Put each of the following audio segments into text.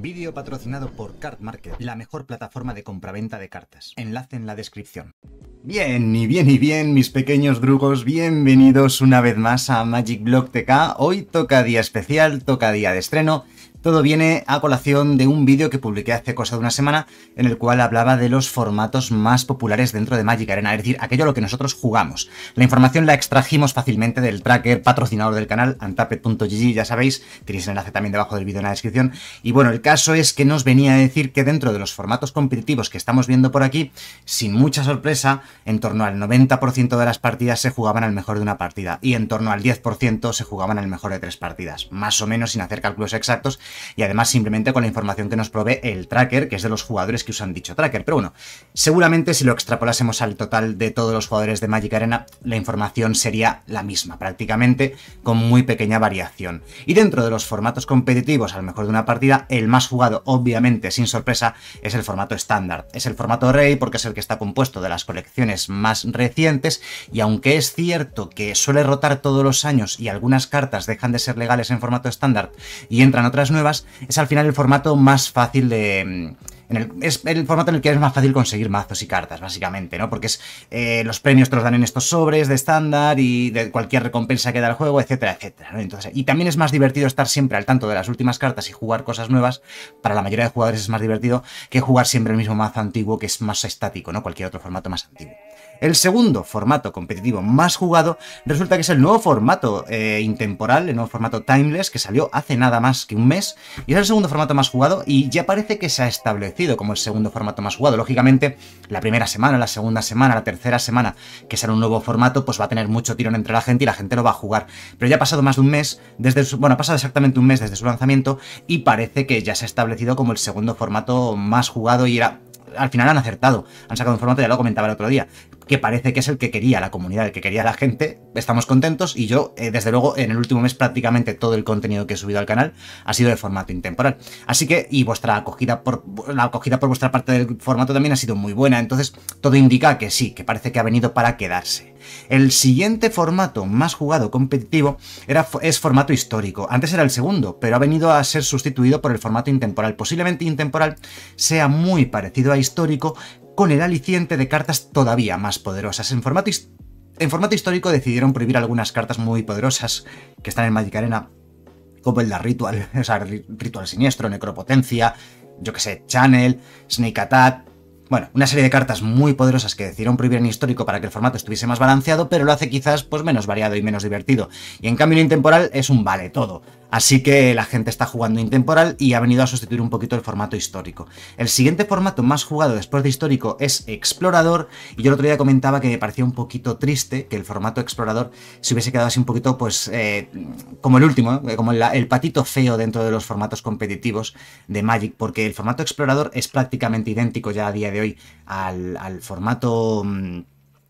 Vídeo patrocinado por Card Market, la mejor plataforma de compraventa de cartas. Enlace en la descripción. Bien, y bien, y bien, mis pequeños drugos, bienvenidos una vez más a Magic Hoy toca día especial, toca día de estreno, todo viene a colación de un vídeo que publiqué hace cosa de una semana en el cual hablaba de los formatos más populares dentro de Magic Arena, es decir, aquello a lo que nosotros jugamos. La información la extrajimos fácilmente del tracker patrocinador del canal, antapet.gg, ya sabéis, tenéis el enlace también debajo del vídeo en la descripción. Y bueno, el caso es que nos venía a decir que dentro de los formatos competitivos que estamos viendo por aquí, sin mucha sorpresa, en torno al 90% de las partidas se jugaban al mejor de una partida y en torno al 10% se jugaban al mejor de tres partidas, más o menos sin hacer cálculos exactos y además simplemente con la información que nos provee el tracker, que es de los jugadores que usan dicho tracker. Pero bueno, seguramente si lo extrapolásemos al total de todos los jugadores de Magic Arena, la información sería la misma, prácticamente con muy pequeña variación. Y dentro de los formatos competitivos, a lo mejor de una partida, el más jugado, obviamente, sin sorpresa, es el formato estándar. Es el formato rey porque es el que está compuesto de las colecciones más recientes y aunque es cierto que suele rotar todos los años y algunas cartas dejan de ser legales en formato estándar y entran otras nuevas, es al final el formato más fácil de... Mm, el, es el formato en el que es más fácil conseguir mazos y cartas, básicamente, ¿no? Porque es, eh, los premios te los dan en estos sobres de estándar y de cualquier recompensa que da el juego, etcétera, etcétera. ¿no? Entonces, y también es más divertido estar siempre al tanto de las últimas cartas y jugar cosas nuevas. Para la mayoría de jugadores es más divertido que jugar siempre el mismo mazo antiguo, que es más estático, ¿no? Cualquier otro formato más antiguo. El segundo formato competitivo más jugado resulta que es el nuevo formato eh, intemporal, el nuevo formato timeless que salió hace nada más que un mes y es el segundo formato más jugado y ya parece que se ha establecido como el segundo formato más jugado. Lógicamente, la primera semana, la segunda semana, la tercera semana que será un nuevo formato pues va a tener mucho tirón entre la gente y la gente lo va a jugar. Pero ya ha pasado más de un mes, desde su, bueno, ha pasado exactamente un mes desde su lanzamiento y parece que ya se ha establecido como el segundo formato más jugado y era al final han acertado. Han sacado un formato, ya lo comentaba el otro día que parece que es el que quería la comunidad, el que quería la gente. Estamos contentos y yo, eh, desde luego, en el último mes prácticamente todo el contenido que he subido al canal ha sido de formato intemporal. Así que, y vuestra acogida por la acogida por vuestra parte del formato también ha sido muy buena. Entonces, todo indica que sí, que parece que ha venido para quedarse. El siguiente formato más jugado competitivo era, es formato histórico. Antes era el segundo, pero ha venido a ser sustituido por el formato intemporal. Posiblemente intemporal sea muy parecido a histórico, con el aliciente de cartas todavía más poderosas. En formato, histórico decidieron prohibir algunas cartas muy poderosas que están en Magic Arena, como el Ritual, o sea, Ritual Siniestro, Necropotencia, yo que sé, Channel, Snake Attack, bueno, una serie de cartas muy poderosas que decidieron prohibir en histórico para que el formato estuviese más balanceado, pero lo hace quizás pues menos variado y menos divertido. Y en cambio en intemporal es un vale todo. Así que la gente está jugando intemporal y ha venido a sustituir un poquito el formato histórico. El siguiente formato más jugado después de histórico es explorador y yo el otro día comentaba que me parecía un poquito triste que el formato explorador se hubiese quedado así un poquito pues eh, como el último, eh, como el, patito feo dentro de los formatos competitivos de Magic porque el formato explorador es prácticamente idéntico ya a día de hoy al, formato... Mm,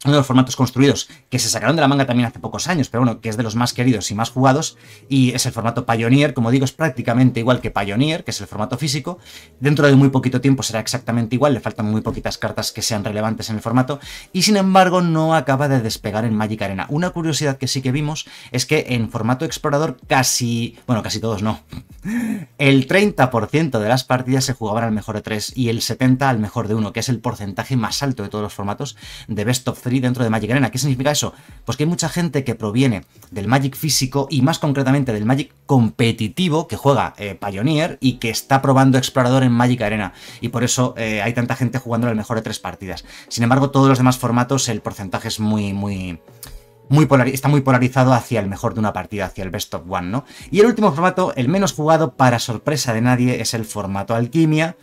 uno de los formatos construidos que se sacaron de la manga también hace pocos años, pero bueno, que es de los más queridos y más jugados, y es el formato Pioneer, como digo, es prácticamente igual que Pioneer, que es el formato físico, dentro de muy poquito tiempo será exactamente igual, le faltan muy poquitas cartas que sean relevantes en el formato, y sin embargo no acaba de despegar en Magic Arena. Una curiosidad que sí que vimos es que en formato explorador casi, bueno, casi todos no, el 30% de las partidas se jugaban al mejor de 3 y el 70% al mejor de 1, que es el porcentaje más alto de todos los formatos de Best of dentro de Magic Arena. ¿Qué significa eso? Pues que hay mucha gente que proviene del Magic físico y más concretamente del Magic competitivo que juega eh, Pioneer y que está probando Explorador en Magic Arena. Y por eso eh, hay tanta gente jugando el mejor de tres partidas. Sin embargo, todos los demás formatos el porcentaje es muy, muy, muy está muy polarizado hacia el mejor de una partida, hacia el best of one, ¿no? Y el último formato, el menos jugado, para sorpresa de nadie, es el formato Alquimia,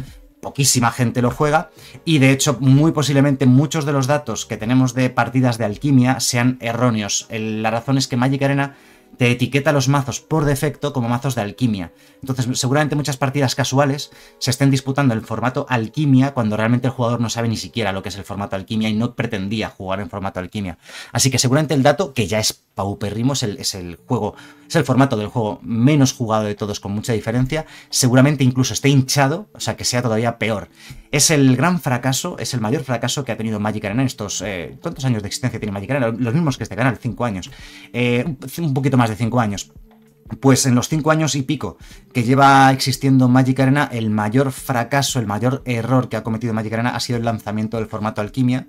poquísima gente lo juega y de hecho muy posiblemente muchos de los datos que tenemos de partidas de alquimia sean erróneos. la razón es que Magic Arena te etiqueta los mazos por defecto como mazos de alquimia. Entonces, seguramente muchas partidas casuales se estén disputando en formato alquimia cuando realmente el jugador no sabe ni siquiera lo que es el formato alquimia y no pretendía jugar en formato alquimia. Así que seguramente el dato, que ya es Pauperrimos es el, juego, es el formato del juego menos jugado de todos con mucha diferencia, seguramente incluso esté hinchado, o sea que sea todavía peor. Es el gran fracaso, es el mayor fracaso que ha tenido Magic Arena en estos... Eh, ¿Cuántos años de existencia tiene Magic Arena? Los mismos que este canal, 5 años. Eh, un poquito más de 5 años. Pues en los cinco años y pico que lleva existiendo Magic Arena, el mayor fracaso, el mayor error que ha cometido Magic Arena ha sido el lanzamiento del formato Alquimia,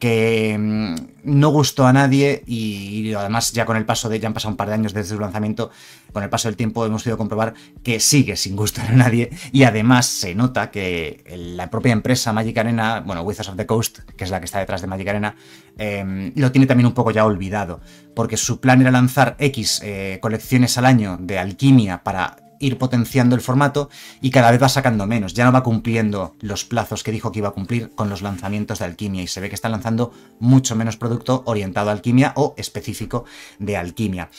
que mm, no gustó a nadie y, además ya con el paso de, ya han pasado un par de años desde su lanzamiento, con el paso del tiempo hemos podido comprobar que sigue sin gustar a nadie y además se nota que la propia empresa Magic Arena, bueno, Wizards of the Coast, que es la que está detrás de Magic Arena, em, lo tiene también un poco ya olvidado, porque su plan era lanzar X eh, colecciones al año de alquimia para ir potenciando el formato y cada vez va sacando menos. Ya no va cumpliendo los plazos que dijo que iba a cumplir con los lanzamientos de alquimia y se ve que está lanzando mucho menos producto orientado a alquimia o específico de alquimia.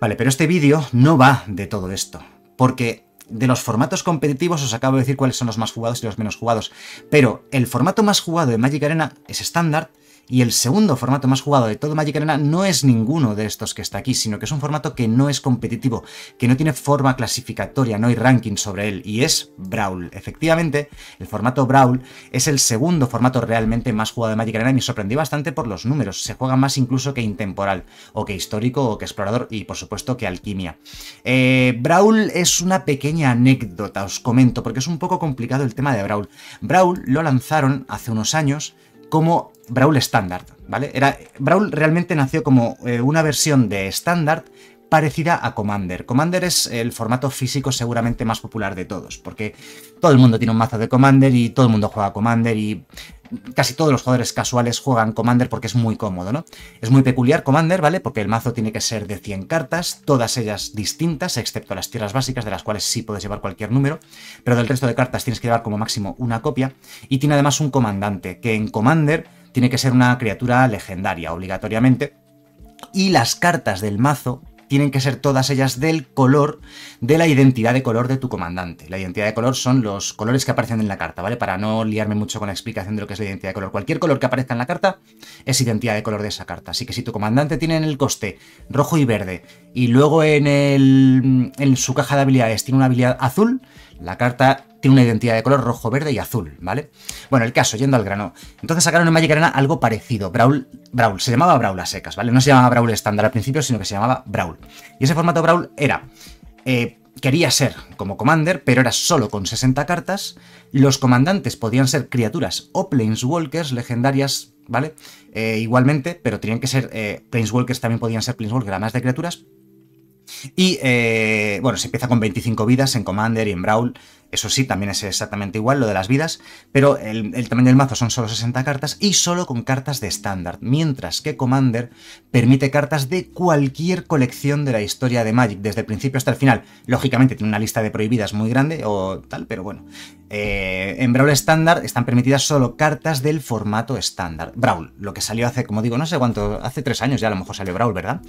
Vale, pero este vídeo no va de todo esto, porque de los formatos competitivos os acabo de decir cuáles son los más jugados y los menos jugados, pero el formato más jugado de Magic Arena es estándar, y el segundo formato más jugado de todo Magic Arena no es ninguno de estos que está aquí, sino que es un formato que no es competitivo, que no tiene forma clasificatoria, no hay ranking sobre él, y es Brawl. Efectivamente, el formato Brawl es el segundo formato realmente más jugado de Magic Arena y me sorprendí bastante por los números. Se juega más incluso que intemporal, o que histórico, o que explorador, y por supuesto que alquimia. Eh, Brawl es una pequeña anécdota, os comento, porque es un poco complicado el tema de Brawl. Brawl lo lanzaron hace unos años como Brawl Standard, ¿vale? Era, Brawl realmente nació como eh, una versión de Standard parecida a Commander. Commander es el formato físico seguramente más popular de todos, porque todo el mundo tiene un mazo de Commander y todo el mundo juega Commander y casi todos los jugadores casuales juegan Commander porque es muy cómodo, ¿no? Es muy peculiar Commander, ¿vale? Porque el mazo tiene que ser de 100 cartas, todas ellas distintas, excepto las tierras básicas, de las cuales sí puedes llevar cualquier número, pero del resto de cartas tienes que llevar como máximo una copia, y tiene además un comandante, que en Commander tiene que ser una criatura legendaria, obligatoriamente, y las cartas del mazo tienen que ser todas ellas del color de la identidad de color de tu comandante. La identidad de color son los colores que aparecen en la carta, ¿vale? Para no liarme mucho con la explicación de lo que es la identidad de color. Cualquier color que aparezca en la carta es identidad de color de esa carta. Así que si tu comandante tiene en el coste rojo y verde y luego en, el, en su caja de habilidades tiene una habilidad azul, la carta tiene una identidad de color rojo, verde y azul, ¿vale? Bueno, el caso, yendo al grano. Entonces sacaron en Magic Arena algo parecido. Brawl, Brawl, se llamaba Brawl a secas, ¿vale? No se llamaba Brawl estándar al principio, sino que se llamaba Brawl. Y ese formato Brawl era... Eh, quería ser como Commander, pero era solo con 60 cartas. Los comandantes podían ser criaturas o Planeswalkers legendarias, ¿vale? Eh, igualmente, pero tenían que ser... Eh, planeswalkers también podían ser Planeswalkers, además de criaturas, y eh, bueno, se empieza con 25 vidas en Commander y en Brawl. Eso sí, también es exactamente igual lo de las vidas, pero el, tamaño del mazo son solo 60 cartas y solo con cartas de estándar, mientras que Commander permite cartas de cualquier colección de la historia de Magic, desde el principio hasta el final. Lógicamente tiene una lista de prohibidas muy grande o tal, pero bueno. Eh, en Brawl estándar están permitidas solo cartas del formato estándar. Brawl, lo que salió hace, como digo, no sé cuánto, hace tres años ya a lo mejor salió Brawl, ¿verdad?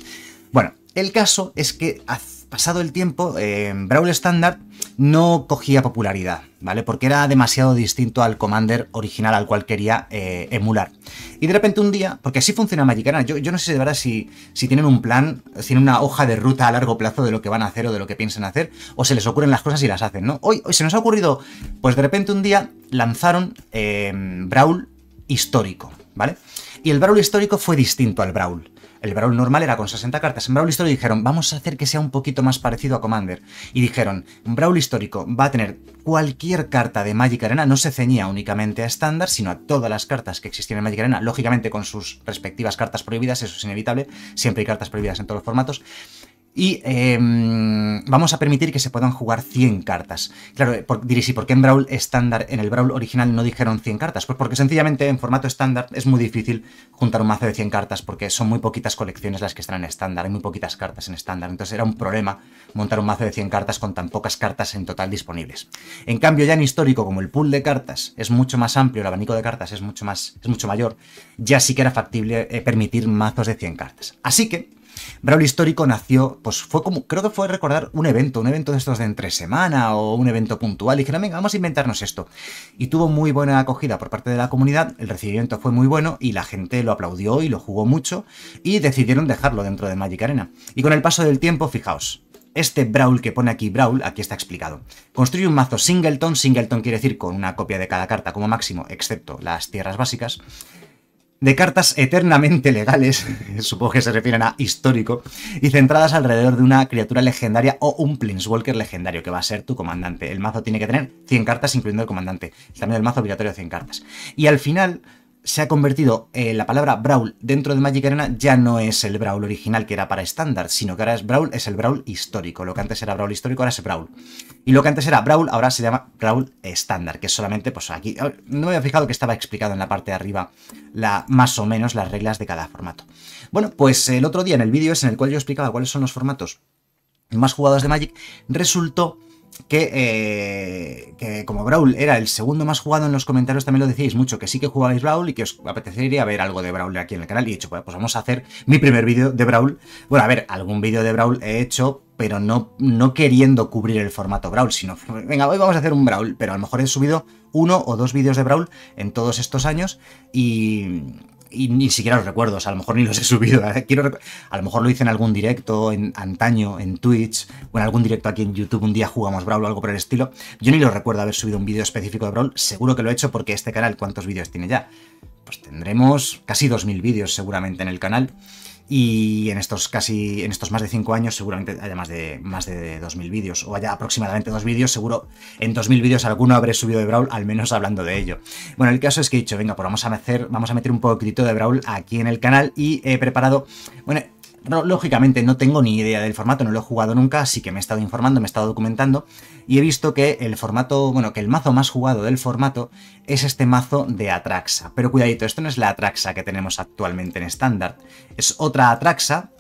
Bueno, el caso es que pasado el tiempo, Brawl Standard no cogía popularidad, ¿vale? Porque era demasiado distinto al Commander original al cual quería eh, emular. Y de repente un día, porque así funciona Magicana, yo, no sé de verdad si, tienen un plan, si tienen una hoja de ruta a largo plazo de lo que van a hacer o de lo que piensan hacer, o se les ocurren las cosas y las hacen, ¿no? Hoy, se nos ha ocurrido, pues de repente un día lanzaron eh, Brawl histórico, ¿vale? Y el Brawl histórico fue distinto al Brawl. El Brawl normal era con 60 cartas. En Brawl histórico dijeron, vamos a hacer que sea un poquito más parecido a Commander. Y dijeron, Brawl histórico va a tener cualquier carta de Magic Arena, no se ceñía únicamente a estándar, sino a todas las cartas que existían en Magic Arena, lógicamente con sus respectivas cartas prohibidas, eso es inevitable, siempre hay cartas prohibidas en todos los formatos, y em, vamos a permitir que se puedan jugar 100 cartas. Claro, eh, por, diréis, ¿y por qué en Brawl estándar, en el Brawl original no dijeron 100 cartas? Pues porque sencillamente en formato estándar es muy difícil juntar un mazo de 100 cartas porque son muy poquitas colecciones las que están en estándar, hay muy poquitas cartas en estándar, entonces era un problema montar un mazo de 100 cartas con tan pocas cartas en total disponibles. En cambio, ya en histórico, como el pool de cartas es mucho más amplio, el abanico de cartas es mucho, más, es mucho mayor, ya sí que era factible eh, permitir mazos de 100 cartas. Así que Brawl Histórico nació, pues fue como, creo que fue recordar un evento, un evento de estos de entre semana o un evento puntual, y dijeron, venga, vamos a inventarnos esto. Y tuvo muy buena acogida por parte de la comunidad, el recibimiento fue muy bueno y la gente lo aplaudió y lo jugó mucho, y decidieron dejarlo dentro de Magic Arena. Y con el paso del tiempo, fijaos, este Brawl que pone aquí Brawl, aquí está explicado. Construye un mazo Singleton, Singleton quiere decir con una copia de cada carta como máximo, excepto las tierras básicas de cartas eternamente legales, supongo que se refieren a histórico, y centradas alrededor de una criatura legendaria o un Planeswalker legendario, que va a ser tu comandante. El mazo tiene que tener 100 cartas, incluyendo el comandante. También el mazo obligatorio de 100 cartas. Y al final, se ha convertido eh, la palabra Brawl dentro de Magic Arena ya no es el Brawl original que era para estándar, sino que ahora es Brawl, es el Brawl histórico. Lo que antes era Brawl histórico ahora es Brawl. Y lo que antes era Brawl ahora se llama Brawl estándar, que es solamente pues aquí... Ah, no me había fijado que estaba explicado en la parte de arriba la, más o menos las reglas de cada formato. Bueno, pues el otro día en el vídeo es en el cual yo explicaba cuáles son los formatos más jugados de Magic, resultó eh, que, como Brawl era el segundo más jugado en los comentarios, también lo decíais mucho, que sí que jugabais Brawl y que os apetecería ver algo de Brawl aquí en el canal. Y he dicho, pues, pues vamos a hacer mi primer vídeo de Brawl. Bueno, a ver, algún vídeo de Brawl he hecho, pero no, no queriendo cubrir el formato Brawl, sino, venga, hoy vamos a hacer un Brawl, pero a lo mejor he subido uno o dos vídeos de Brawl en todos estos años y y ni siquiera los recuerdos, a lo mejor ni los he subido. ¿eh? Quiero a lo mejor lo hice en algún directo, en antaño, en Twitch, o en algún directo aquí en YouTube, un día jugamos Brawl o algo por el estilo. Yo ni lo recuerdo haber subido un vídeo específico de Brawl, seguro que lo he hecho porque este canal, ¿cuántos vídeos tiene ya? pues tendremos casi 2.000 vídeos seguramente en el canal. Y en estos casi, en estos más de 5 años seguramente haya más de, más de 2.000 vídeos, o haya aproximadamente 2 vídeos, seguro en 2.000 vídeos alguno habré subido de Brawl, al menos hablando de ello. Bueno, el caso es que he dicho, venga, pues vamos a, hacer vamos a meter un poquitito de Brawl aquí en el canal y he preparado, bueno, lógicamente no tengo ni idea del formato, no lo he jugado nunca, así que me he estado informando, me he estado documentando y he visto que el formato, bueno, que el mazo más jugado del formato es este mazo de Atraxa. Pero cuidadito, esto no es la Atraxa que tenemos actualmente en estándar, es otra Atraxa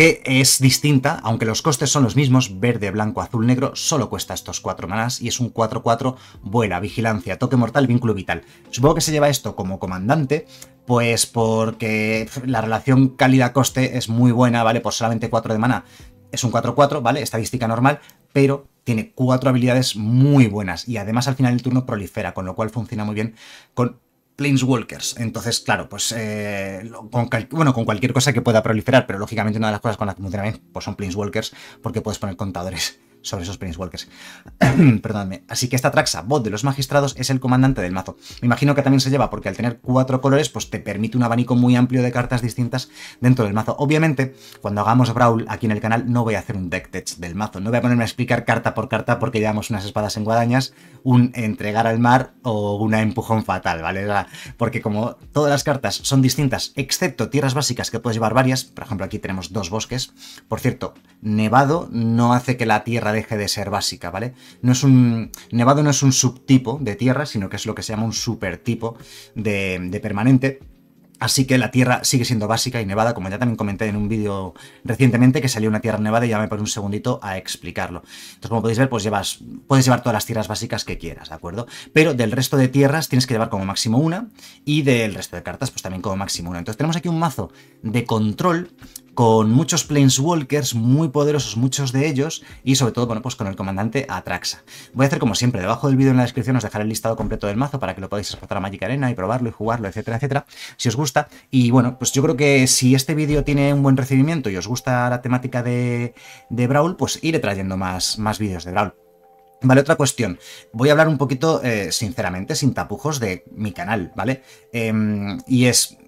que es distinta, aunque los costes son los mismos, verde, blanco, azul, negro, solo cuesta estos 4 manas y es un 4-4, vuela, vigilancia, toque mortal, vínculo vital. Supongo que se lleva esto como comandante, pues porque la relación calidad-coste es muy buena, ¿vale? Por solamente 4 de mana, es un 4-4, ¿vale? Estadística normal, pero tiene cuatro habilidades muy buenas y además al final del turno prolifera, con lo cual funciona muy bien con Planeswalkers. Entonces, claro, pues eh, con, bueno, con cualquier cosa que pueda proliferar, pero lógicamente una de las cosas con las que funcionan bien pues son Planeswalkers, porque puedes poner contadores sobre esos Peniswalkers, Perdóname. Así que esta Traxa, bot de los magistrados, es el comandante del mazo. Me imagino que también se lleva porque al tener cuatro colores, pues te permite un abanico muy amplio de cartas distintas dentro del mazo. Obviamente, cuando hagamos Brawl aquí en el canal, no voy a hacer un deck del mazo. No voy a ponerme a explicar carta por carta porque llevamos unas espadas en guadañas, un entregar al mar o una empujón fatal, ¿vale? Porque como todas las cartas son distintas, excepto tierras básicas que puedes llevar varias, por ejemplo aquí tenemos dos bosques. Por cierto, nevado no hace que la tierra deje de ser básica, ¿vale? No es un, nevado no es un subtipo de tierra, sino que es lo que se llama un supertipo de, de permanente. Así que la tierra sigue siendo básica y nevada, como ya también comenté en un vídeo recientemente que salió una tierra nevada y ya me pongo un segundito a explicarlo. Entonces, como podéis ver, pues llevas, puedes llevar todas las tierras básicas que quieras, ¿de acuerdo? Pero del resto de tierras tienes que llevar como máximo una y del resto de cartas, pues también como máximo una. Entonces tenemos aquí un mazo de control con muchos Planeswalkers muy poderosos, muchos de ellos, y sobre todo, bueno, pues con el comandante Atraxa. Voy a hacer como siempre, debajo del vídeo en la descripción os dejaré el listado completo del mazo para que lo podáis exportar a Magic Arena y probarlo y jugarlo, etcétera, etcétera, si os gusta. Y bueno, pues yo creo que si este vídeo tiene un buen recibimiento y os gusta la temática de, Brawl, pues iré trayendo más, más vídeos de Brawl. Vale, otra cuestión. Voy a hablar un poquito, eh, sinceramente, sin tapujos, de mi canal, ¿vale? Em, y es,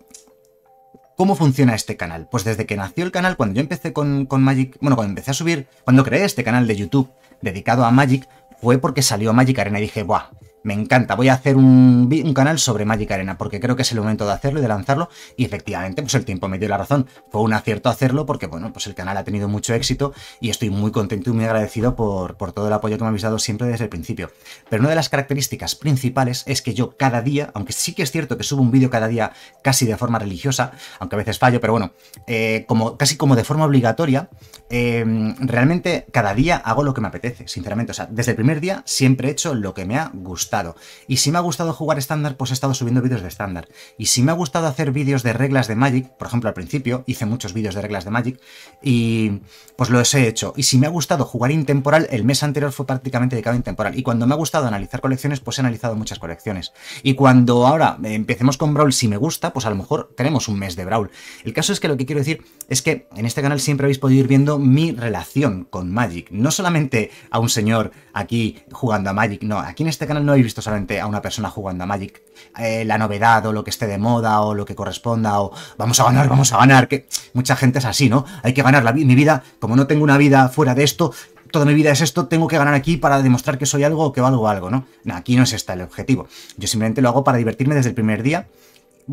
¿Cómo funciona este canal? Pues desde que nació el canal, cuando yo empecé con, Magic, bueno, cuando empecé a subir, cuando creé este canal de YouTube dedicado a Magic, fue porque salió Magic Arena y dije, ¡buah! Me encanta. Voy a hacer un, canal sobre Magic Arena porque creo que es el momento de hacerlo y de lanzarlo. Y efectivamente, pues el tiempo me dio la razón. Fue un acierto hacerlo porque, bueno, pues el canal ha tenido mucho éxito y estoy muy contento y muy agradecido por, todo el apoyo que me habéis dado siempre desde el principio. Pero una de las características principales es que yo cada día, aunque sí que es cierto que subo un vídeo cada día casi de forma religiosa, aunque a veces fallo, pero bueno, eh, como, casi como de forma obligatoria, em, realmente cada día hago lo que me apetece, sinceramente. O sea, desde el primer día siempre he hecho lo que me ha gustado y si me ha gustado jugar estándar, pues he estado subiendo vídeos de estándar. Y si me ha gustado hacer vídeos de reglas de Magic, por ejemplo al principio hice muchos vídeos de reglas de Magic, y pues los he hecho. Y si me ha gustado jugar intemporal, el mes anterior fue prácticamente dedicado a intemporal. Y cuando me ha gustado analizar colecciones, pues he analizado muchas colecciones. Y cuando ahora eh, empecemos con Brawl, si me gusta, pues a lo mejor tenemos un mes de Brawl. El caso es que lo que quiero decir es que en este canal siempre habéis podido ir viendo mi relación con Magic. No solamente a un señor aquí jugando a Magic, no, aquí en este canal no hay visto solamente a una persona jugando a Magic. Eh, la novedad o lo que esté de moda o lo que corresponda o vamos a ganar, vamos a ganar, que mucha gente es así, ¿no? Hay que ganar la, mi vida, como no tengo una vida fuera de esto, toda mi vida es esto, tengo que ganar aquí para demostrar que soy algo o que valgo algo, ¿no? no aquí no es este el objetivo. Yo simplemente lo hago para divertirme desde el primer día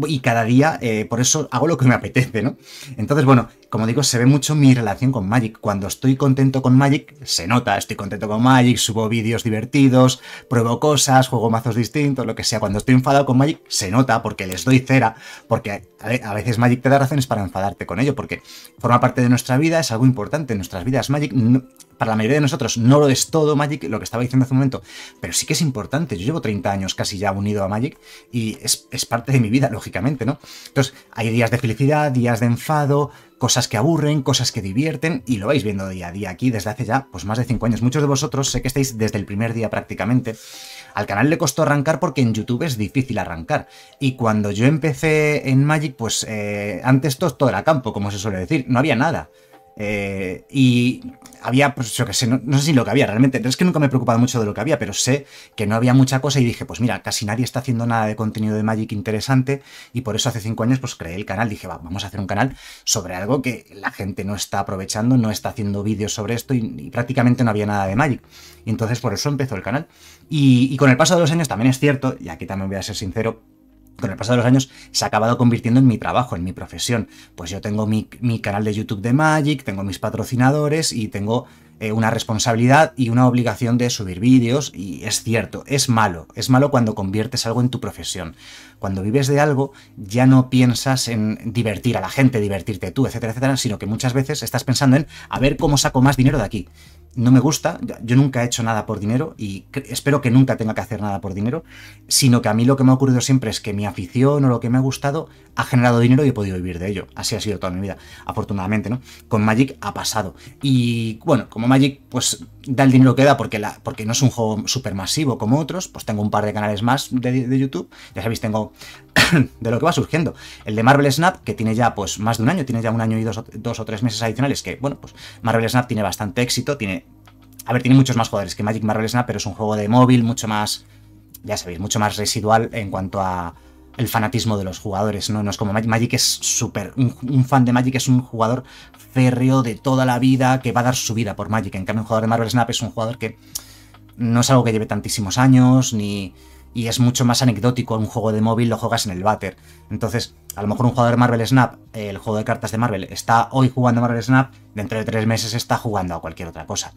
y cada día eh, por eso hago lo que me apetece, ¿no? Entonces, bueno, como digo, se ve mucho mi relación con Magic. Cuando estoy contento con Magic, se nota, estoy contento con Magic, subo vídeos divertidos, pruebo cosas, juego mazos distintos, lo que sea. Cuando estoy enfadado con Magic, se nota porque les doy cera, porque a veces Magic te da razones para enfadarte con ello, porque forma parte de nuestra vida, es algo importante en nuestras vidas. Magic para la mayoría de nosotros no lo es todo Magic, lo que estaba diciendo hace un momento, pero sí que es importante. Yo llevo 30 años casi ya unido a Magic y es, parte de mi vida, lógicamente, ¿no? Entonces, hay días de felicidad, días de enfado, cosas que aburren, cosas que divierten, y lo vais viendo día a día aquí desde hace ya pues más de 5 años. Muchos de vosotros sé que estáis desde el primer día prácticamente. Al canal le costó arrancar porque en YouTube es difícil arrancar. Y cuando yo empecé en Magic, pues eh, antes todo era campo, como se suele decir, no había nada. Eh, y había, pues yo que sé, no, sé si lo que había realmente, es que nunca me he preocupado mucho de lo que había, pero sé que no había mucha cosa y dije, pues mira, casi nadie está haciendo nada de contenido de Magic interesante y por eso hace cinco años pues creé el canal, dije, vamos a hacer un canal sobre algo que la gente no está aprovechando, no está haciendo vídeos sobre esto y, prácticamente no había nada de Magic. Y entonces por eso empezó el canal. Y, y con el paso de los años también es cierto, y aquí también voy a ser sincero, con el paso de los años se ha acabado convirtiendo en mi trabajo, en mi profesión. Pues yo tengo mi, canal de YouTube de Magic, tengo mis patrocinadores y tengo eh, una responsabilidad y una obligación de subir vídeos y es cierto, es malo, es malo cuando conviertes algo en tu profesión. Cuando vives de algo ya no piensas en divertir a la gente, divertirte tú, etcétera, etcétera, sino que muchas veces estás pensando en a ver cómo saco más dinero de aquí no me gusta, yo nunca he hecho nada por dinero y espero que nunca tenga que hacer nada por dinero, sino que a mí lo que me ha ocurrido siempre es que mi afición o lo que me ha gustado ha generado dinero y he podido vivir de ello. Así ha sido toda mi vida, afortunadamente, ¿no? Con Magic ha pasado. Y bueno, como Magic, pues da el dinero que da porque, porque no es un juego súper masivo como otros, pues tengo un par de canales más de, YouTube. Ya sabéis, tengo de lo que va surgiendo. El de Marvel Snap, que tiene ya pues más de un año, tiene ya un año y dos, dos o tres meses adicionales, que bueno, pues Marvel Snap tiene bastante éxito, tiene... A ver, tiene muchos más jugadores que Magic Marvel Snap, pero es un juego de móvil mucho más, ya sabéis, mucho más residual en cuanto a, el fanatismo de los jugadores, ¿no? No es como Magic, es súper, un, fan de Magic es un jugador férreo de toda la vida que va a dar su vida por Magic. En cambio, un jugador de Marvel Snap es un jugador que no es algo que lleve tantísimos años, ni... Y es mucho más anecdótico, un juego de móvil lo juegas en el váter. Entonces, a lo mejor un jugador de Marvel Snap, el juego de cartas de Marvel, está hoy jugando a Marvel Snap, dentro de tres meses está jugando a cualquier otra cosa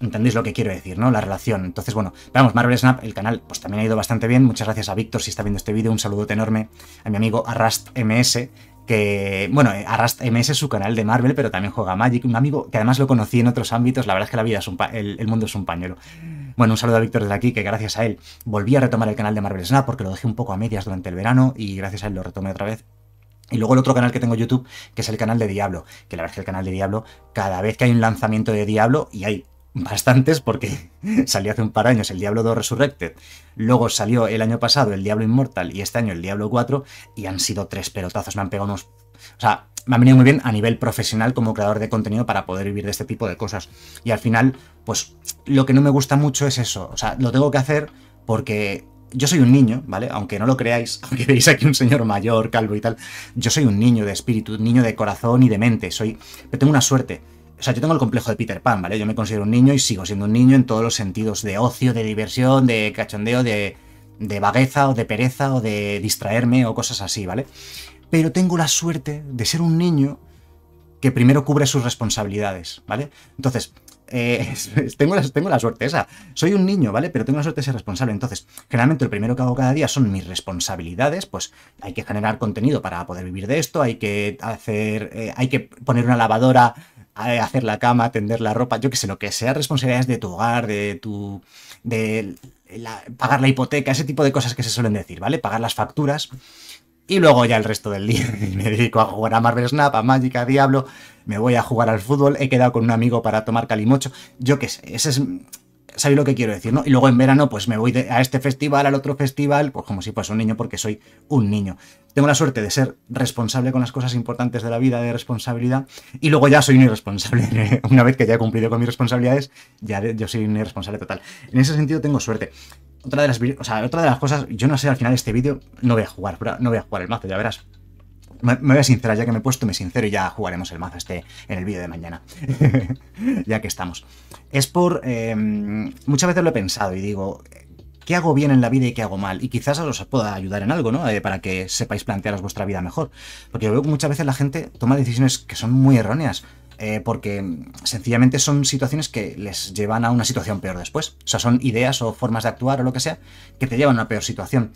entendéis lo que quiero decir, ¿no? La relación. Entonces, bueno, vamos, Marvel Snap, el canal, pues también ha ido bastante bien. Muchas gracias a Víctor si está viendo este vídeo. Un saludote enorme a mi amigo Arrast MS, que, bueno, eh, MS es su canal de Marvel, pero también juega Magic. Un amigo que además lo conocí en otros ámbitos. La verdad es que la vida es un el, el, mundo es un pañuelo. Bueno, un saludo a Víctor desde aquí, que gracias a él volví a retomar el canal de Marvel Snap porque lo dejé un poco a medias durante el verano y gracias a él lo retomé otra vez. Y luego el otro canal que tengo en YouTube, que es el canal de Diablo, que la verdad es que el canal de Diablo, cada vez que hay un lanzamiento de Diablo y hay bastantes porque salió hace un par de años el Diablo 2 Resurrected, luego salió el año pasado el Diablo Immortal y este año el Diablo 4 y han sido tres pelotazos, me han pegado unos... O sea, me han venido muy bien a nivel profesional como creador de contenido para poder vivir de este tipo de cosas. Y al final, pues lo que no me gusta mucho es eso. O sea, lo tengo que hacer porque yo soy un niño, ¿vale? Aunque no lo creáis, aunque veis aquí un señor mayor, calvo y tal, yo soy un niño de espíritu, niño de corazón y de mente. Soy, pero tengo una suerte o sea, yo tengo el complejo de Peter Pan, ¿vale? Yo me considero un niño y sigo siendo un niño en todos los sentidos de ocio, de diversión, de cachondeo, de, de vagueza o de pereza o de distraerme o cosas así, ¿vale? Pero tengo la suerte de ser un niño que primero cubre sus responsabilidades, ¿vale? Entonces, eh, tengo, la, tengo la suerte esa. Soy un niño, ¿vale? Pero tengo la suerte de ser responsable. Entonces, generalmente lo primero que hago cada día son mis responsabilidades. Pues hay que generar contenido para poder vivir de esto, hay que hacer. Eh, hay que poner una lavadora hacer la cama, tender la ropa, yo qué sé, lo que sea, responsabilidades de tu hogar, de tu. de pagar la hipoteca, ese tipo de cosas que se suelen decir, ¿vale? Pagar las facturas. Y luego ya el resto del día me dedico a jugar a Marvel Snap, a Magic, a Diablo, me voy a jugar al fútbol, he quedado con un amigo para tomar calimocho, yo qué sé, ese es ¿sabéis lo que quiero decir? ¿no? Y luego en verano, pues me voy a este festival, al otro festival, pues como si fuese un niño, porque soy un niño. Tengo la suerte de ser responsable con las cosas importantes de la vida, de responsabilidad, y luego ya soy un irresponsable. Una vez que ya he cumplido con mis responsabilidades, ya yo soy un irresponsable total. En ese sentido tengo suerte. Otra de las, otra de las cosas, yo no sé, al final de este vídeo no voy a jugar, no voy a jugar el mazo, ya verás. Me, voy a sincerar, ya que me he puesto, me sincero y ya jugaremos el mazo este en el vídeo de mañana, ya que estamos. Es por... Em, muchas veces lo he pensado y digo, ¿qué hago bien en la vida y qué hago mal? Y quizás os pueda ayudar en algo, ¿no? Eh, para que sepáis plantearos vuestra vida mejor. Porque yo veo que muchas veces la gente toma decisiones que son muy erróneas. Eh, porque sencillamente son situaciones que les llevan a una situación peor después. O sea, son ideas o formas de actuar o lo que sea que te llevan a una peor situación.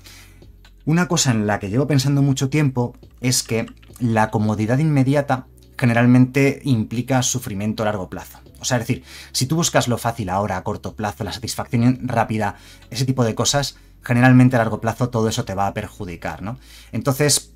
Una cosa en la que llevo pensando mucho tiempo es que la comodidad inmediata generalmente implica sufrimiento a largo plazo. O sea, es decir, si tú buscas lo fácil ahora, a corto plazo, la satisfacción rápida, ese tipo de cosas, generalmente a largo plazo todo eso te va a perjudicar, ¿no? Entonces,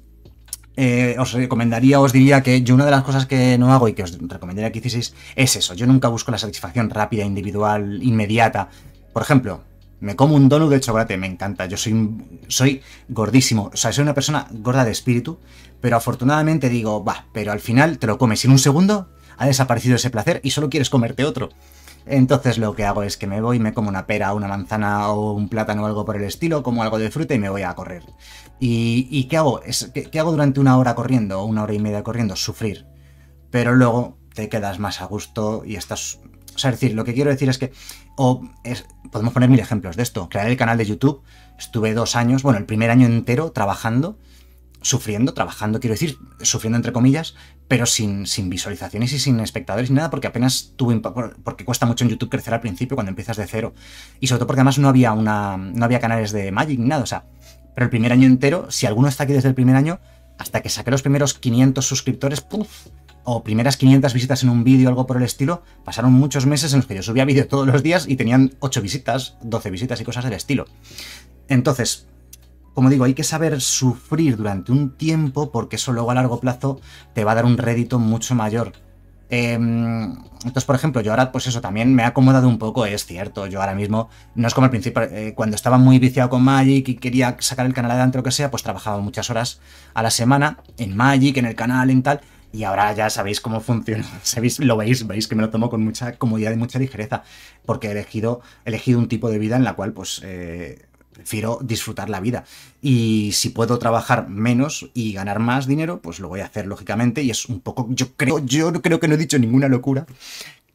eh, os recomendaría, os diría que yo una de las cosas que no hago y que os recomendaría que hicieseis es eso. Yo nunca busco la satisfacción rápida, individual, inmediata. Por ejemplo, me como un donut de chocolate, me encanta. Yo soy, soy gordísimo, o sea, soy una persona gorda de espíritu, pero afortunadamente digo, va, pero al final te lo comes y en un segundo ha desaparecido ese placer y solo quieres comerte otro. Entonces lo que hago es que me voy, me como una pera, una manzana o un plátano o algo por el estilo, como algo de fruta y me voy a correr. ¿Y, y qué hago? Es, ¿qué, ¿Qué hago durante una hora corriendo o una hora y media corriendo? Sufrir. Pero luego te quedas más a gusto y estás... O sea, es decir, lo que quiero decir es que o es, podemos poner mil ejemplos de esto. Crear el canal de YouTube. Estuve dos años, bueno, el primer año entero trabajando, sufriendo, trabajando, quiero decir, sufriendo entre comillas, pero sin, sin visualizaciones y sin espectadores ni nada, porque apenas tuve porque cuesta mucho en YouTube crecer al principio cuando empiezas de cero. Y sobre todo porque además no había una. no había canales de Magic ni nada. O sea, pero el primer año entero, si alguno está aquí desde el primer año, hasta que saqué los primeros 500 suscriptores, ¡puf! o primeras 500 visitas en un vídeo, algo por el estilo, pasaron muchos meses en los que yo subía vídeo todos los días y tenían 8 visitas, 12 visitas y cosas del estilo. Entonces, como digo, hay que saber sufrir durante un tiempo porque eso luego a largo plazo te va a dar un rédito mucho mayor. Em, entonces, por ejemplo, yo ahora, pues eso también me ha acomodado un poco, es cierto. Yo ahora mismo, no es como al principio, eh, cuando estaba muy viciado con Magic y quería sacar el canal adelante, lo que sea, pues trabajaba muchas horas a la semana en Magic, en el canal, en tal. Y ahora ya sabéis cómo funciona, sabéis, lo veis, veis que me lo tomo con mucha comodidad y mucha ligereza, porque he elegido, elegido un tipo de vida en la cual, pues, eh, prefiero disfrutar la vida. Y si puedo trabajar menos y ganar más dinero, pues lo voy a hacer, lógicamente, y es un poco, yo creo, yo creo que no he dicho ninguna locura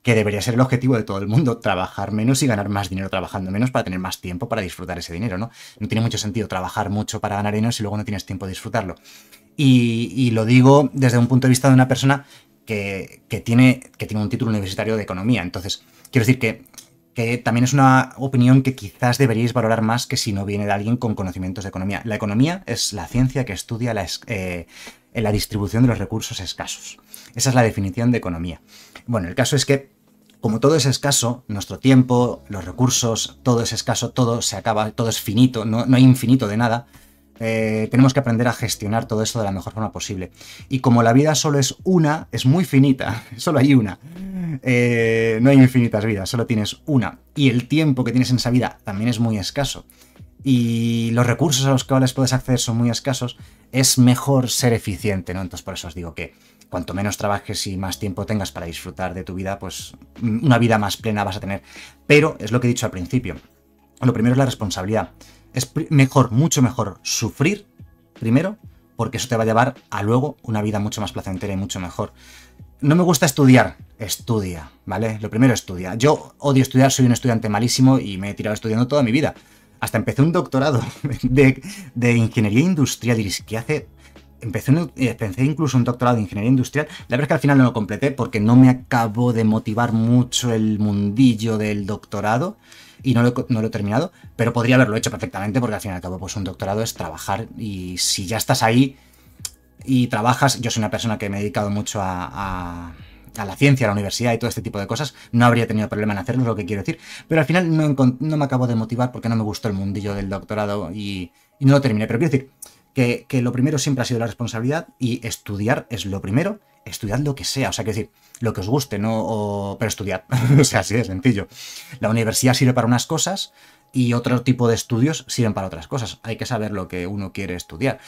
que debería ser el objetivo de todo el mundo, trabajar menos y ganar más dinero trabajando menos para tener más tiempo para disfrutar ese dinero, ¿no? No tiene mucho sentido trabajar mucho para ganar dinero y luego no tienes tiempo de disfrutarlo. Y, lo digo desde un punto de vista de una persona que, tiene, que tiene un título universitario de economía. Entonces, quiero decir que, también es una opinión que quizás deberíais valorar más que si no viene de alguien con conocimientos de economía. La economía es la ciencia que estudia la, eh, la distribución de los recursos escasos. Esa es la definición de economía. Bueno, el caso es que, como todo es escaso, nuestro tiempo, los recursos, todo es escaso, todo se acaba, todo es finito, no, hay infinito de nada. Eh, tenemos que aprender a gestionar todo esto de la mejor forma posible. Y como la vida solo es una, es muy finita, solo hay una. Eh, no hay infinitas vidas, solo tienes una. Y el tiempo que tienes en esa vida también es muy escaso. Y los recursos a los cuales puedes acceder son muy escasos. Es mejor ser eficiente, ¿no? Entonces por eso os digo que cuanto menos trabajes y más tiempo tengas para disfrutar de tu vida, pues mm, una vida más plena vas a tener. Pero es lo que he dicho al principio. Lo primero es la responsabilidad. Es mejor, mucho mejor sufrir primero, porque eso te va a llevar a luego una vida mucho más placentera y mucho mejor. No me gusta estudiar, estudia, ¿vale? Lo primero estudia. Yo odio estudiar, soy un estudiante malísimo y me he tirado estudiando toda mi vida. Hasta empecé un doctorado de, ingeniería industrial y es que hace Empecé, eh, empecé, incluso un doctorado de ingeniería industrial. La verdad es que al final no lo completé porque no me acabó de motivar mucho el mundillo del doctorado y no lo, he terminado, pero podría haberlo hecho perfectamente porque al fin y al cabo pues un doctorado es trabajar y si ya estás ahí y trabajas, yo soy una persona que me he dedicado mucho a, a la ciencia, a la universidad y todo este tipo de cosas, no habría tenido problema en hacerlo, es lo que quiero decir. Pero al final no, no me acabo de motivar porque no me gustó el mundillo del doctorado y, y, no lo terminé. Pero quiero decir, que, lo primero siempre ha sido la responsabilidad y estudiar es lo primero, estudiad lo que sea, o sea, que decir, lo que os guste, no, pero estudiar, o sea, así de sencillo. La universidad sirve para unas cosas y otro tipo de estudios sirven para otras cosas, hay que saber lo que uno quiere estudiar.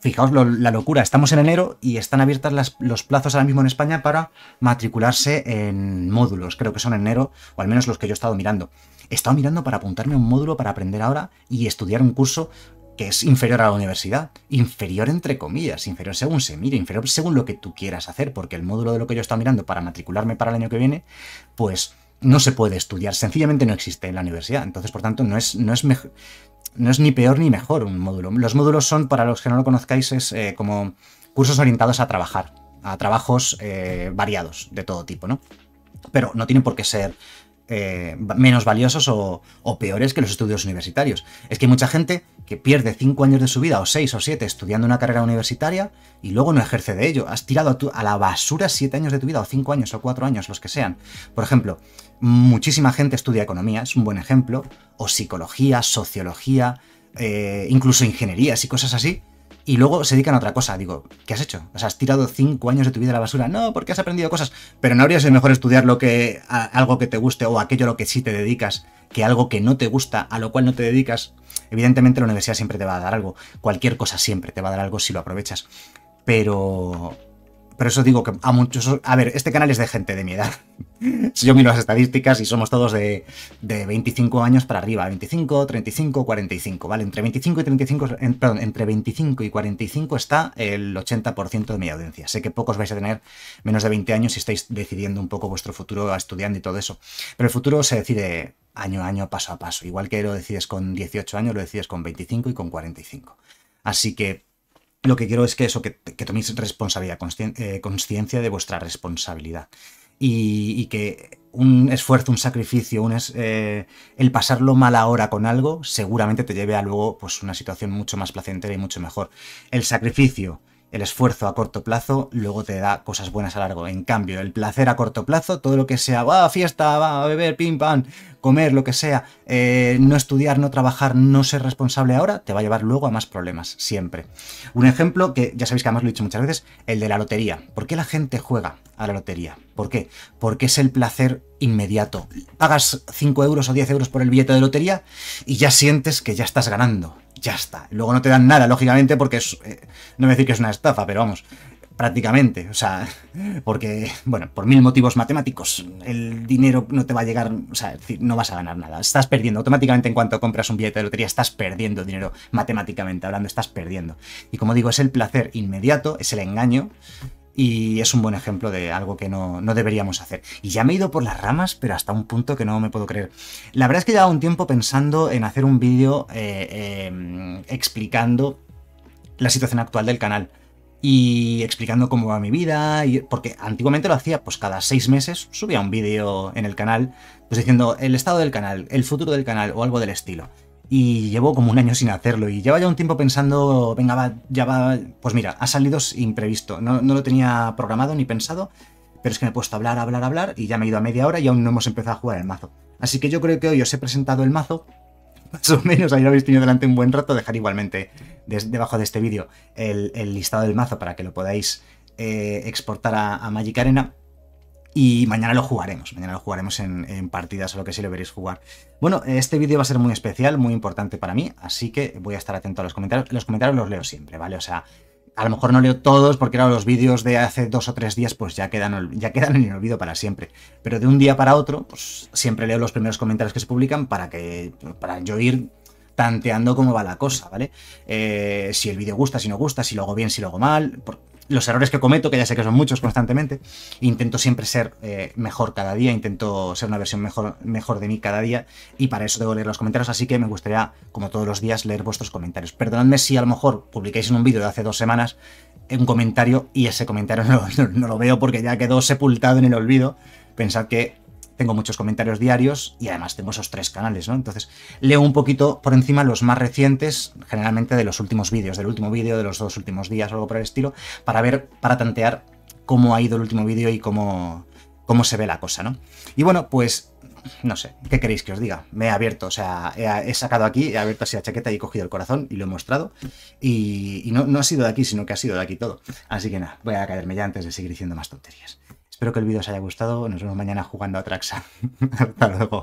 Fijaos la locura, estamos en enero y están abiertas los plazos ahora mismo en España para matricularse en módulos, creo que son enero, o al menos los que yo he estado mirando. He estado mirando para apuntarme a un módulo para aprender ahora y estudiar un curso que es inferior a la universidad. Inferior entre comillas, inferior según se mire, inferior según lo que tú quieras hacer, porque el módulo de lo que yo estaba mirando para matricularme para el año que viene, pues no se puede estudiar, sencillamente no existe en la universidad. Entonces, por tanto, no es, no es, no es ni peor ni mejor un módulo. Los módulos son, para los que no lo conozcáis, es eh, como cursos orientados a trabajar, a trabajos eh, variados de todo tipo, ¿no? Pero no tienen por qué ser eh, menos valiosos o, peores que los estudios universitarios. Es que hay mucha gente que pierde 5 años de su vida o seis o siete estudiando una carrera universitaria y luego no ejerce de ello. Has tirado a, la basura 7 años de tu vida o cinco años o cuatro años, los que sean. Por ejemplo, muchísima gente estudia economía, es un buen ejemplo, o psicología, sociología, eh, incluso ingenierías y cosas así y luego se dedican a otra cosa. Digo, ¿qué has hecho? O sea, has tirado cinco años de tu vida a la basura. No, porque has aprendido cosas. Pero no habría sido mejor estudiar lo que, algo que te guste o aquello a lo que sí te dedicas que algo que no te gusta, a lo cual no te dedicas. Evidentemente la universidad siempre te va a dar algo. Cualquier cosa siempre te va a dar algo si lo aprovechas. Pero pero eso digo que a muchos... A ver, este canal es de gente de mi edad. si yo miro las estadísticas y somos todos de, 25 años para arriba. 25, 35, 45, ¿vale? Entre 25 y 35... Eh, perdón, entre 25 y 45 está el 80% de mi audiencia. Sé que pocos vais a tener menos de 20 años si estáis decidiendo un poco vuestro futuro estudiando y todo eso. Pero el futuro se decide año a año, paso a paso. Igual que lo decides con 18 años, lo decides con 25 y con 45. Así que lo que quiero es que eso, que, toméis responsabilidad, eh, conciencia de vuestra responsabilidad. Y, que un esfuerzo, un sacrificio, es, eh, el pasarlo mal ahora con algo, seguramente te lleve a luego pues, una situación mucho más placentera y mucho mejor. El sacrificio, el esfuerzo a corto plazo luego te da cosas buenas a largo. En cambio, el placer a corto plazo, todo lo que sea, va a fiesta, va a beber, pim, pam, comer, lo que sea, eh, no estudiar, no trabajar, no ser responsable ahora, te va a llevar luego a más problemas, siempre. Un ejemplo que ya sabéis que además lo he dicho muchas veces, el de la lotería. ¿Por qué la gente juega a la lotería? ¿Por qué? Porque es el placer inmediato. Pagas 5 euros o 10 euros por el billete de lotería y ya sientes que ya estás ganando ya está. Luego no te dan nada, lógicamente, porque es, eh, no me a decir que es una estafa, pero vamos, prácticamente. O sea, porque, bueno, por mil motivos matemáticos, el dinero no te va a llegar, o sea, decir, no vas a ganar nada. Estás perdiendo, automáticamente en cuanto compras un billete de lotería, estás perdiendo dinero, matemáticamente hablando, estás perdiendo. Y como digo, es el placer inmediato, es el engaño, y es un buen ejemplo de algo que no, deberíamos hacer. Y ya me he ido por las ramas, pero hasta un punto que no me puedo creer. La verdad es que llevaba un tiempo pensando en hacer un vídeo eh, em, explicando la situación actual del canal y explicando cómo va mi vida, y, porque antiguamente lo hacía, pues cada seis meses subía un vídeo en el canal, pues diciendo el estado del canal, el futuro del canal o algo del estilo y llevo como un año sin hacerlo y lleva ya un tiempo pensando, venga, va, ya va, pues mira, ha salido imprevisto, no, no, lo tenía programado ni pensado, pero es que me he puesto a hablar, hablar, hablar y ya me he ido a media hora y aún no hemos empezado a jugar el mazo. Así que yo creo que hoy os he presentado el mazo, más o menos, ahí lo habéis tenido delante un buen rato, dejar igualmente debajo de este vídeo el, listado del mazo para que lo podáis eh, exportar a Magic Arena. Y mañana lo jugaremos, mañana lo jugaremos en, partidas o lo que sí lo veréis jugar. Bueno, este vídeo va a ser muy especial, muy importante para mí, así que voy a estar atento a los comentarios. Los comentarios los leo siempre, ¿vale? O sea, a lo mejor no leo todos porque claro, los vídeos de hace dos o tres días pues ya quedan, ya quedan en el olvido para siempre. Pero de un día para otro, pues siempre leo los primeros comentarios que se publican para que para yo ir tanteando cómo va la cosa, ¿vale? Eh, si el vídeo gusta, si no gusta, si lo hago bien, si lo hago mal los errores que cometo, que ya sé que son muchos constantemente, intento siempre ser eh, mejor cada día, intento ser una versión mejor, mejor de mí cada día y para eso debo leer los comentarios, así que me gustaría, como todos los días, leer vuestros comentarios. Perdonadme si a lo mejor publicáis en un vídeo de hace dos semanas eh, un comentario y ese comentario no, no lo veo porque ya quedó sepultado en el olvido. Pensad que tengo muchos comentarios diarios y además tengo esos tres canales, ¿no? Entonces leo un poquito por encima los más recientes, generalmente de los últimos vídeos, del último vídeo, de los dos últimos días o algo por el estilo, para ver, para tantear cómo ha ido el último vídeo y cómo, cómo se ve la cosa, ¿no? Y bueno, pues no sé, ¿qué queréis que os diga? Me he abierto, o sea, he, sacado aquí, he abierto así la chaqueta y he cogido el corazón y lo he mostrado. Y, no, no, ha sido de aquí, sino que ha sido de aquí todo. Así que nada, voy a caerme ya antes de seguir diciendo más tonterías. Espero que el vídeo os haya gustado. Nos vemos mañana jugando a Traxa. Hasta luego.